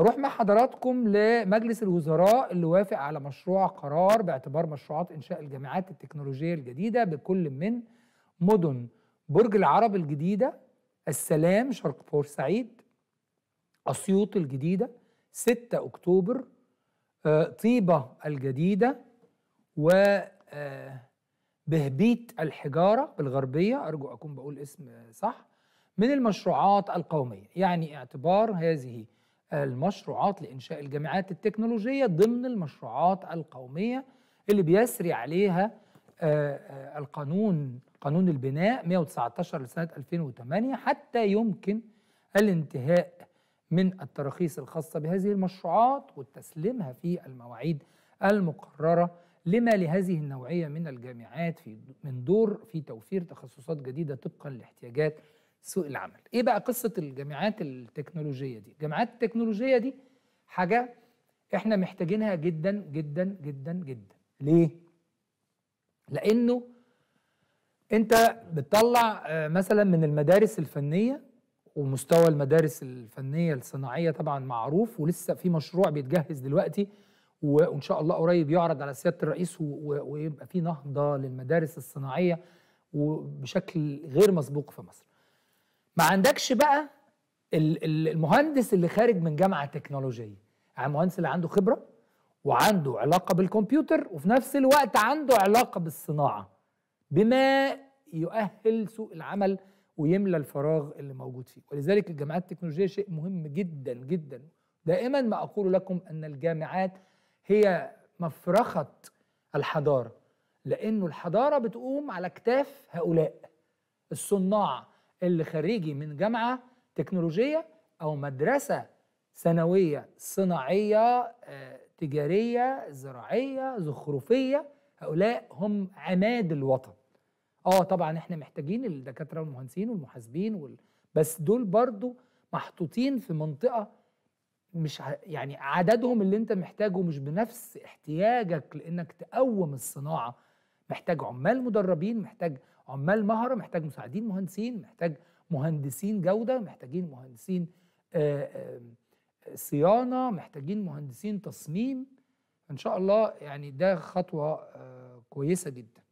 اروح مع حضراتكم لمجلس الوزراء اللي وافق على مشروع قرار باعتبار مشروعات انشاء الجامعات التكنولوجيه الجديده بكل من مدن برج العرب الجديده السلام شرق بورسعيد اسيوط الجديده 6 اكتوبر آه، طيبه الجديده و آه، بهبيت الحجاره بالغربيه ارجو اكون بقول اسم صح من المشروعات القوميه يعني اعتبار هذه المشروعات لإنشاء الجامعات التكنولوجية ضمن المشروعات القومية اللي بيسري عليها آه، آه، القانون قانون البناء 119 لسنة 2008 حتى يمكن الانتهاء من التراخيص الخاصة بهذه المشروعات وتسليمها في المواعيد المقررة لما لهذه النوعية من الجامعات في من دور في توفير تخصصات جديدة طبقا لاحتياجات سوق العمل ايه بقى قصه الجامعات التكنولوجيه دي الجامعات التكنولوجيه دي حاجه احنا محتاجينها جدا جدا جدا جدا ليه لانه انت بتطلع آه، مثلا من المدارس الفنيه ومستوى المدارس الفنيه الصناعيه طبعا معروف ولسه في مشروع بيتجهز دلوقتي وان شاء الله قريب يعرض على سياده الرئيس ويبقى في نهضه للمدارس الصناعيه وبشكل غير مسبوق في مصر ما عندكش بقى المهندس اللي خارج من جامعه تكنولوجيه يعني المهندس اللي عنده خبره وعنده علاقه بالكمبيوتر وفي نفس الوقت عنده علاقه بالصناعه بما يؤهل سوق العمل ويملى الفراغ اللي موجود فيه ولذلك الجامعات التكنولوجيه شيء مهم جدا جدا دائما ما اقول لكم ان الجامعات هي مفرخه الحضاره لانه الحضاره بتقوم على اكتاف هؤلاء الصناع اللي خريجي من جامعه تكنولوجيه او مدرسه ثانويه صناعيه آه، تجاريه زراعيه زخرفيه هؤلاء هم عماد الوطن اه طبعا احنا محتاجين الدكاتره والمهندسين والمحاسبين وال... بس دول برضو محطوطين في منطقه مش يعني عددهم اللي انت محتاجه مش بنفس احتياجك لانك تقوم الصناعه محتاج عمال مدربين محتاج عمال مهرة محتاج مساعدين مهندسين محتاج مهندسين جودة محتاجين مهندسين آه، آه، صيانة محتاجين مهندسين تصميم إن شاء الله يعني ده خطوة آه، كويسة جدا